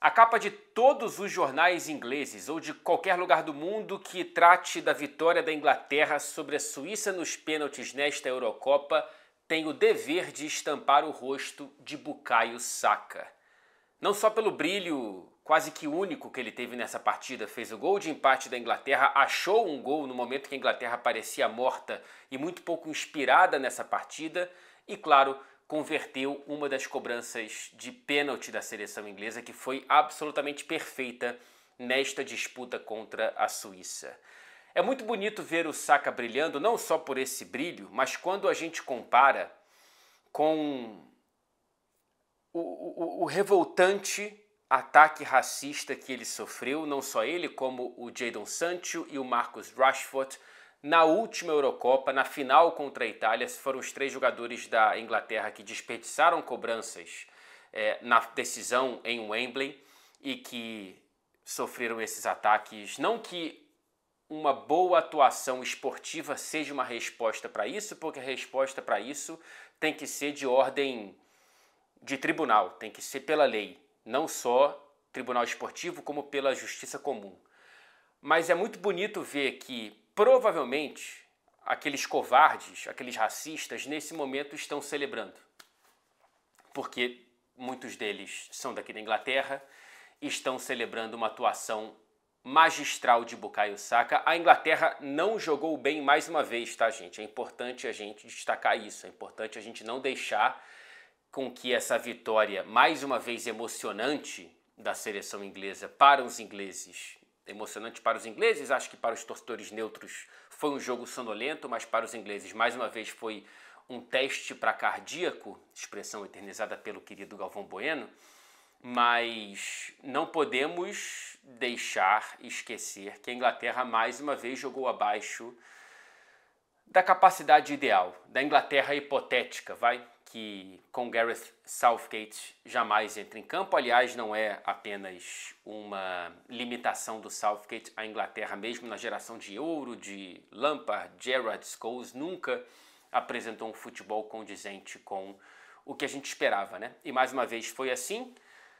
A capa de todos os jornais ingleses ou de qualquer lugar do mundo que trate da vitória da Inglaterra sobre a Suíça nos pênaltis nesta Eurocopa tem o dever de estampar o rosto de Bukayo Saka. Não só pelo brilho quase que único que ele teve nessa partida, fez o gol de empate da Inglaterra, achou um gol no momento que a Inglaterra parecia morta e muito pouco inspirada nessa partida, e claro, converteu uma das cobranças de pênalti da seleção inglesa, que foi absolutamente perfeita nesta disputa contra a Suíça. É muito bonito ver o Saka brilhando, não só por esse brilho, mas quando a gente compara com o, o, o revoltante ataque racista que ele sofreu, não só ele, como o Jadon Sancho e o Marcus Rashford na última Eurocopa, na final contra a Itália, foram os três jogadores da Inglaterra que desperdiçaram cobranças é, na decisão em Wembley e que sofreram esses ataques. Não que uma boa atuação esportiva seja uma resposta para isso, porque a resposta para isso tem que ser de ordem de tribunal, tem que ser pela lei, não só tribunal esportivo, como pela justiça comum. Mas é muito bonito ver que provavelmente aqueles covardes, aqueles racistas, nesse momento estão celebrando. Porque muitos deles são daqui da Inglaterra e estão celebrando uma atuação magistral de Bukayo Saka. A Inglaterra não jogou bem mais uma vez, tá, gente? É importante a gente destacar isso, é importante a gente não deixar com que essa vitória, mais uma vez emocionante, da seleção inglesa para os ingleses emocionante para os ingleses. Acho que para os torcedores neutros foi um jogo sonolento, mas para os ingleses, mais uma vez, foi um teste para cardíaco, expressão eternizada pelo querido Galvão Bueno. Mas não podemos deixar esquecer que a Inglaterra mais uma vez jogou abaixo da capacidade ideal, da Inglaterra hipotética, vai? que com Gareth Southgate jamais entra em campo. Aliás, não é apenas uma limitação do Southgate à Inglaterra, mesmo na geração de ouro de Lampard, Gerrard, Scholes, nunca apresentou um futebol condizente com o que a gente esperava, né? E mais uma vez foi assim,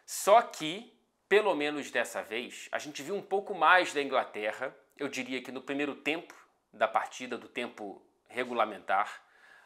só que pelo menos dessa vez a gente viu um pouco mais da Inglaterra. Eu diria que no primeiro tempo da partida, do tempo regulamentar,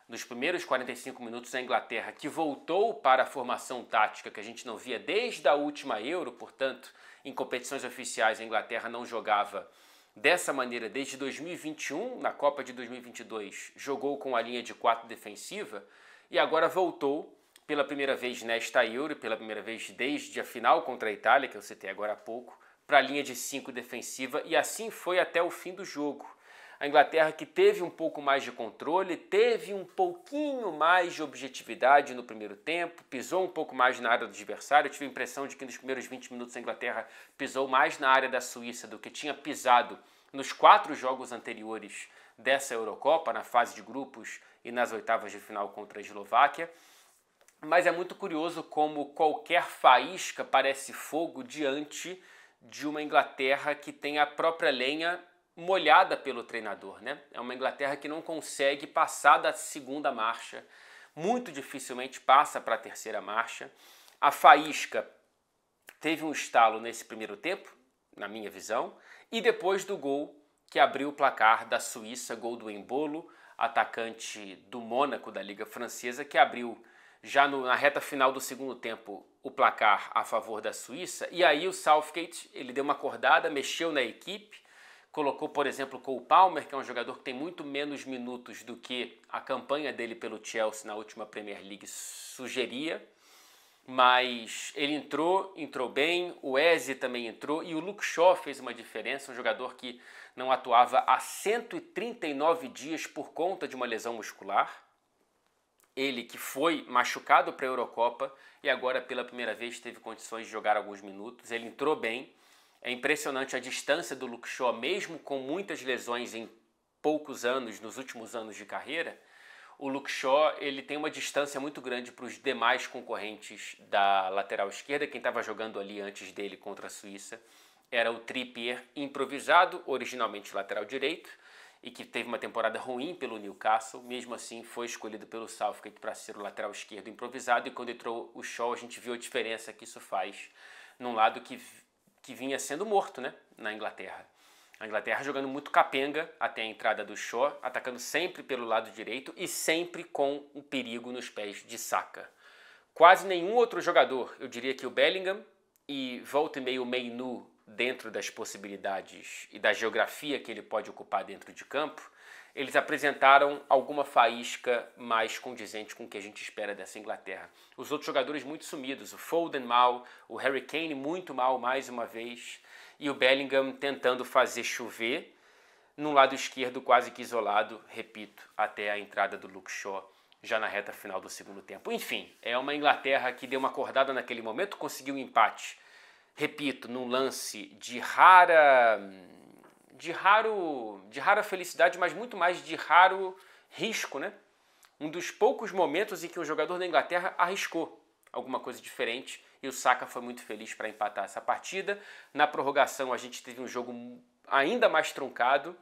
nos primeiros 45 minutos a Inglaterra, que voltou para a formação tática que a gente não via desde a última Euro, portanto, em competições oficiais a Inglaterra não jogava dessa maneira desde 2021, na Copa de 2022, jogou com a linha de quatro defensiva e agora voltou pela primeira vez nesta Euro, pela primeira vez desde a final contra a Itália, que eu citei agora há pouco, para a linha de cinco defensiva e assim foi até o fim do jogo a Inglaterra que teve um pouco mais de controle, teve um pouquinho mais de objetividade no primeiro tempo, pisou um pouco mais na área do adversário. Eu tive a impressão de que nos primeiros 20 minutos a Inglaterra pisou mais na área da Suíça do que tinha pisado nos quatro jogos anteriores dessa Eurocopa, na fase de grupos e nas oitavas de final contra a Eslováquia. Mas é muito curioso como qualquer faísca parece fogo diante de uma Inglaterra que tem a própria lenha molhada pelo treinador, né? É uma Inglaterra que não consegue passar da segunda marcha, muito dificilmente passa para a terceira marcha. A Faísca teve um estalo nesse primeiro tempo, na minha visão, e depois do gol que abriu o placar da Suíça, gol do Embolo, atacante do Mônaco da Liga Francesa, que abriu já no, na reta final do segundo tempo o placar a favor da Suíça. E aí o Southgate ele deu uma acordada, mexeu na equipe colocou, por exemplo, Cole Palmer, que é um jogador que tem muito menos minutos do que a campanha dele pelo Chelsea na última Premier League sugeria, mas ele entrou, entrou bem, o Eze também entrou e o Luke Shaw fez uma diferença, um jogador que não atuava há 139 dias por conta de uma lesão muscular. Ele que foi machucado para a Eurocopa e agora pela primeira vez teve condições de jogar alguns minutos, ele entrou bem. É impressionante a distância do Luke Shaw, mesmo com muitas lesões em poucos anos, nos últimos anos de carreira, o Luke Shaw ele tem uma distância muito grande para os demais concorrentes da lateral esquerda. Quem estava jogando ali antes dele contra a Suíça era o Trippier, improvisado, originalmente lateral direito, e que teve uma temporada ruim pelo Newcastle. Mesmo assim, foi escolhido pelo Southgate para ser o lateral esquerdo improvisado. E quando entrou o Shaw, a gente viu a diferença que isso faz num lado que que vinha sendo morto né, na Inglaterra. A Inglaterra jogando muito capenga até a entrada do Shaw, atacando sempre pelo lado direito e sempre com o perigo nos pés de Saka. Quase nenhum outro jogador, eu diria que o Bellingham e volta e meio o Meinu dentro das possibilidades e da geografia que ele pode ocupar dentro de campo, eles apresentaram alguma faísca mais condizente com o que a gente espera dessa Inglaterra. Os outros jogadores muito sumidos, o Foden mal, o Harry Kane muito mal mais uma vez, e o Bellingham tentando fazer chover, num lado esquerdo quase que isolado, repito, até a entrada do Luke Shaw já na reta final do segundo tempo. Enfim, é uma Inglaterra que deu uma acordada naquele momento, conseguiu um empate, repito, num lance de rara hum, de raro, de rara felicidade, mas muito mais de raro risco, né? Um dos poucos momentos em que um jogador da Inglaterra arriscou alguma coisa diferente e o Saka foi muito feliz para empatar essa partida. Na prorrogação a gente teve um jogo ainda mais truncado.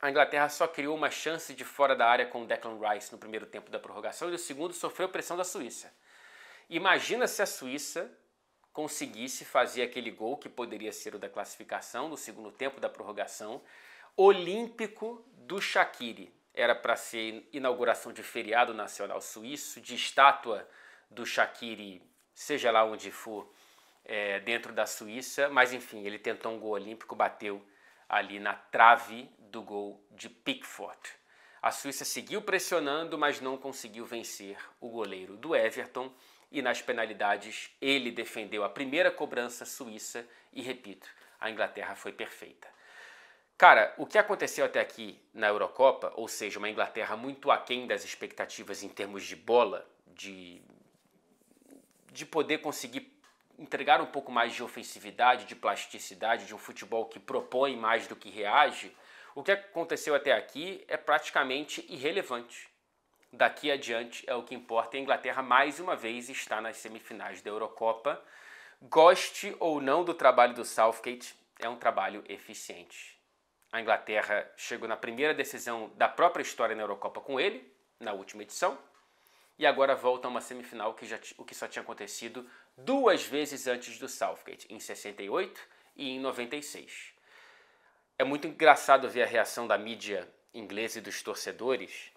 A Inglaterra só criou uma chance de fora da área com o Declan Rice no primeiro tempo da prorrogação e no segundo sofreu pressão da Suíça. Imagina se a Suíça conseguisse fazer aquele gol que poderia ser o da classificação, no segundo tempo da prorrogação, olímpico do Shaqiri. Era para ser inauguração de feriado nacional suíço, de estátua do Shaqiri, seja lá onde for, é, dentro da Suíça, mas enfim, ele tentou um gol olímpico, bateu ali na trave do gol de Pickford. A Suíça seguiu pressionando, mas não conseguiu vencer o goleiro do Everton e nas penalidades ele defendeu a primeira cobrança suíça e, repito, a Inglaterra foi perfeita. Cara, o que aconteceu até aqui na Eurocopa, ou seja, uma Inglaterra muito aquém das expectativas em termos de bola, de, de poder conseguir entregar um pouco mais de ofensividade, de plasticidade, de um futebol que propõe mais do que reage, o que aconteceu até aqui é praticamente irrelevante daqui adiante é o que importa. A Inglaterra, mais uma vez, está nas semifinais da Eurocopa. Goste ou não do trabalho do Southgate, é um trabalho eficiente. A Inglaterra chegou na primeira decisão da própria história na Eurocopa com ele, na última edição, e agora volta a uma semifinal que já, o que só tinha acontecido duas vezes antes do Southgate, em 68 e em 96. É muito engraçado ver a reação da mídia inglesa e dos torcedores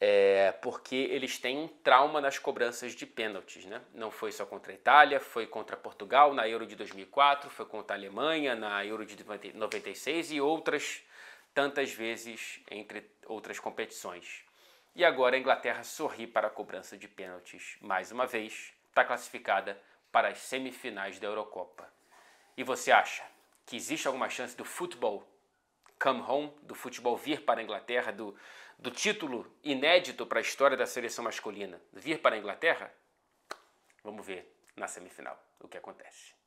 é, porque eles têm um trauma nas cobranças de pênaltis. Né? Não foi só contra a Itália, foi contra Portugal na Euro de 2004, foi contra a Alemanha na Euro de 96 e outras tantas vezes entre outras competições. E agora a Inglaterra sorri para a cobrança de pênaltis. Mais uma vez, está classificada para as semifinais da Eurocopa. E você acha que existe alguma chance do futebol come home, do futebol vir para a Inglaterra, do do título inédito para a história da seleção masculina vir para a Inglaterra? Vamos ver na semifinal o que acontece.